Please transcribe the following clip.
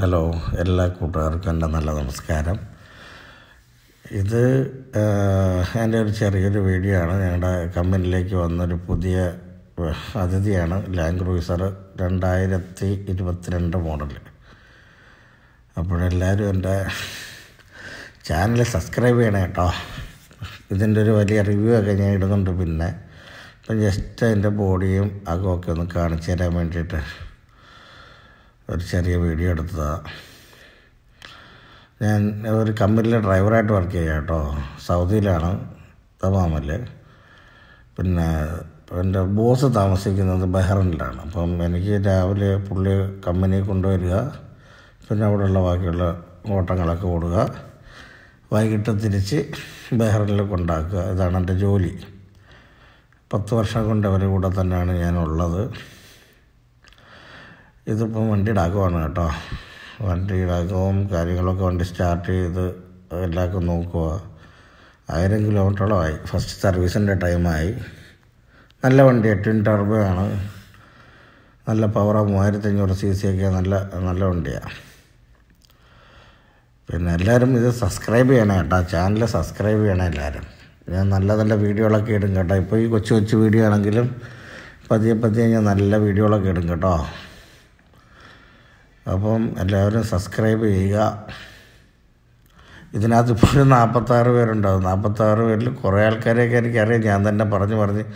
hello എല്ലാ കൂട്ടുകാർക്കും എൻ്റെ നല്ല നമസ്കാരം ഇത് എൻ്റെ ഒരു ചെറിയൊരു വീഡിയോ ആണ് ഞങ്ങളുടെ കമ്പനിയിലേക്ക് വന്നൊരു പുതിയ അതിഥിയാണ് ലാൻഡ് ക്രൂസർ രണ്ടായിരത്തി ഇരുപത്തിരണ്ട് മോഡൽ അപ്പോഴെല്ലാവരും എൻ്റെ ചാനൽ സബ്സ്ക്രൈബ് ചെയ്യണം കേട്ടോ ഇതിൻ്റെ ഒരു വലിയ റിവ്യൂ ഒക്കെ ഞാൻ ഇടുന്നുണ്ട് പിന്നെ അപ്പം ജസ്റ്റ് അതിൻ്റെ ബോഡിയും അകമൊക്കെ ഒന്ന് കാണിച്ചു തരാൻ വേണ്ടിയിട്ട് ഒരു ചെറിയ വീഡിയോ എടുത്തതാണ് ഞാൻ ഒരു കമ്പനിയിലെ ഡ്രൈവറായിട്ട് വർക്ക് ചെയ്യാം കേട്ടോ സൗദിയിലാണ് തമാമല് പിന്നെ എൻ്റെ ബോസ് താമസിക്കുന്നത് ബഹ്റിനിലാണ് അപ്പം എനിക്ക് രാവിലെ പുള്ളി കമ്പനി കൊണ്ടുവരിക പിന്നെ അവിടെയുള്ള ബാക്കിയുള്ള ഓട്ടങ്ങളൊക്കെ ഓടുക വൈകിട്ട് തിരിച്ച് ബഹ്റിനിൽ കൊണ്ടാക്കുക ഇതാണ് എൻ്റെ ജോലി പത്ത് വർഷം കൊണ്ട് അവരുടെ കൂടെ തന്നെയാണ് ഞാനുള്ളത് ഇതിപ്പം വണ്ടി ഇടാക്കുവാണ് കേട്ടോ വണ്ടി ഇടാക്കവും കാര്യങ്ങളൊക്കെ വണ്ടി സ്റ്റാർട്ട് ചെയ്ത് എല്ലാവർക്കും നോക്കുക ആയിരം കിലോമീറ്ററോളമായി ഫസ്റ്റ് സർവീസിൻ്റെ ടൈമായി നല്ല വണ്ടി ടർബോ ആണ് നല്ല പവറാണ് മൂവായിരത്തഞ്ഞൂറ് സി സി ഒക്കെ നല്ല നല്ല വണ്ടിയാണ് പിന്നെ എല്ലാവരും ഇത് സബ്സ്ക്രൈബ് ചെയ്യണം കേട്ടോ ചാനൽ സബ്സ്ക്രൈബ് ചെയ്യണം എല്ലാവരും ഞാൻ നല്ല നല്ല വീഡിയോകളൊക്കെ ഇടും കേട്ടോ ഇപ്പോൾ ഈ കൊച്ചു കൊച്ചു വീഡിയോ ആണെങ്കിലും പതിയെ പതിയെ ഞാൻ നല്ല വീഡിയോകളൊക്കെ ഇടും കേട്ടോ അപ്പം എല്ലാവരും സബ്സ്ക്രൈബ് ചെയ്യുക ഇതിനകത്ത് ഇപ്പോഴും നാൽപ്പത്താറ് പേരുണ്ടാവും നാൽപ്പത്താറ് പേരിൽ കുറേ ആൾക്കാരെയൊക്കെ എനിക്കറിയാം ഞാൻ തന്നെ പറഞ്ഞ് പറഞ്ഞ്